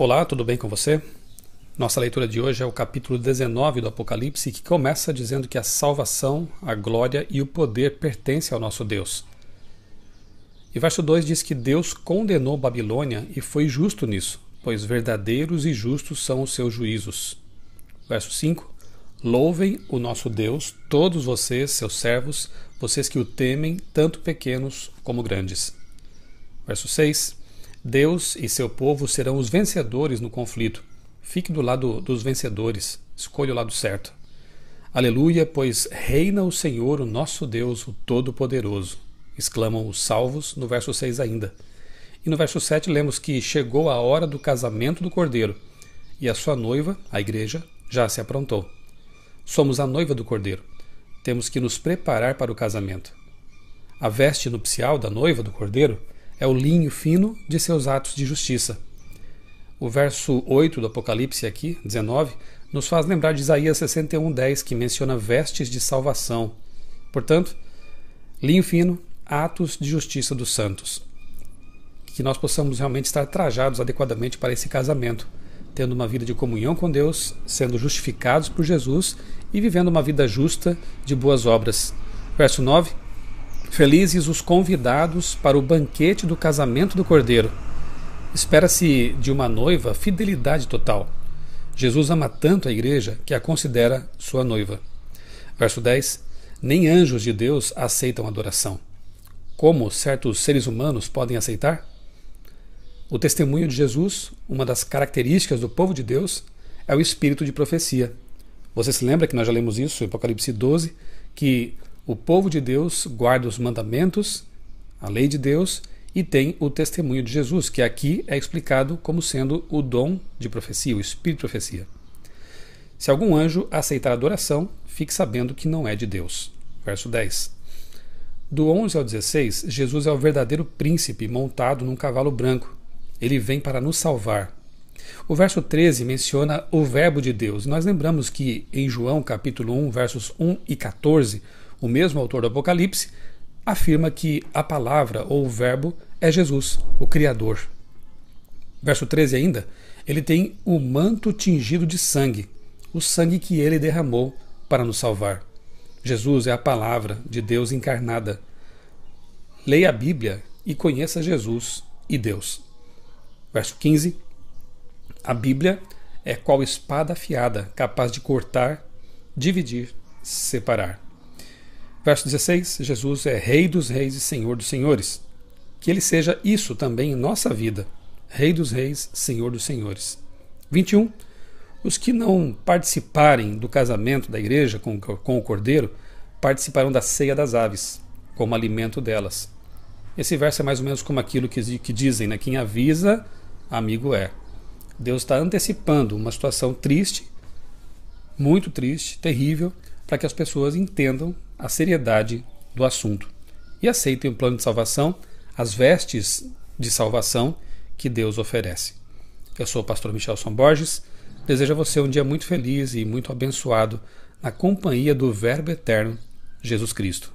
Olá, tudo bem com você? Nossa leitura de hoje é o capítulo 19 do Apocalipse, que começa dizendo que a salvação, a glória e o poder pertencem ao nosso Deus. E verso 2 diz que Deus condenou Babilônia e foi justo nisso, pois verdadeiros e justos são os seus juízos. Verso 5: Louvem o nosso Deus, todos vocês, seus servos, vocês que o temem, tanto pequenos como grandes. Verso 6: Deus e seu povo serão os vencedores no conflito. Fique do lado dos vencedores, escolha o lado certo. Aleluia, pois reina o Senhor, o nosso Deus, o Todo-Poderoso, exclamam os salvos no verso 6 ainda. E no verso 7 lemos que chegou a hora do casamento do Cordeiro, e a sua noiva, a igreja, já se aprontou. Somos a noiva do Cordeiro. Temos que nos preparar para o casamento. A veste nupcial da noiva do Cordeiro é o linho fino de seus atos de justiça. O verso 8 do Apocalipse, aqui, 19, nos faz lembrar de Isaías 10, que menciona vestes de salvação. Portanto, linho fino, atos de justiça dos santos. Que nós possamos realmente estar trajados adequadamente para esse casamento, tendo uma vida de comunhão com Deus, sendo justificados por Jesus e vivendo uma vida justa de boas obras. Verso 9 Felizes os convidados para o banquete do casamento do Cordeiro. Espera-se de uma noiva fidelidade total. Jesus ama tanto a igreja que a considera sua noiva. Verso 10: Nem anjos de Deus aceitam adoração. Como certos seres humanos podem aceitar? O testemunho de Jesus, uma das características do povo de Deus, é o espírito de profecia. Você se lembra que nós já lemos isso em Apocalipse 12, que o povo de Deus guarda os mandamentos, a lei de Deus e tem o testemunho de Jesus, que aqui é explicado como sendo o dom de profecia, o espírito de profecia. Se algum anjo aceitar a adoração, fique sabendo que não é de Deus. Verso 10. Do 11 ao 16, Jesus é o verdadeiro príncipe montado num cavalo branco. Ele vem para nos salvar. O verso 13 menciona o Verbo de Deus. Nós lembramos que em João capítulo 1, versos 1 e 14, o mesmo autor do Apocalipse afirma que a palavra ou o verbo é Jesus, o Criador. Verso 13 ainda, ele tem o manto tingido de sangue, o sangue que ele derramou para nos salvar. Jesus é a palavra de Deus encarnada. Leia a Bíblia e conheça Jesus e Deus. Verso 15: A Bíblia é qual espada afiada, capaz de cortar, dividir, separar. Verso 16: Jesus é Rei dos Reis e Senhor dos Senhores. Que ele seja isso também em nossa vida, Rei dos Reis, Senhor dos Senhores. 21. Os que não participarem do casamento da igreja com, com o cordeiro participarão da ceia das aves, como alimento delas. Esse verso é mais ou menos como aquilo que, que dizem, né? Quem avisa, amigo é. Deus está antecipando uma situação triste, muito triste, terrível, para que as pessoas entendam a seriedade do assunto e aceitem o plano de salvação, as vestes de salvação que Deus oferece. Eu sou o pastor Michelson Borges, desejo a você um dia muito feliz e muito abençoado na companhia do Verbo Eterno, Jesus Cristo.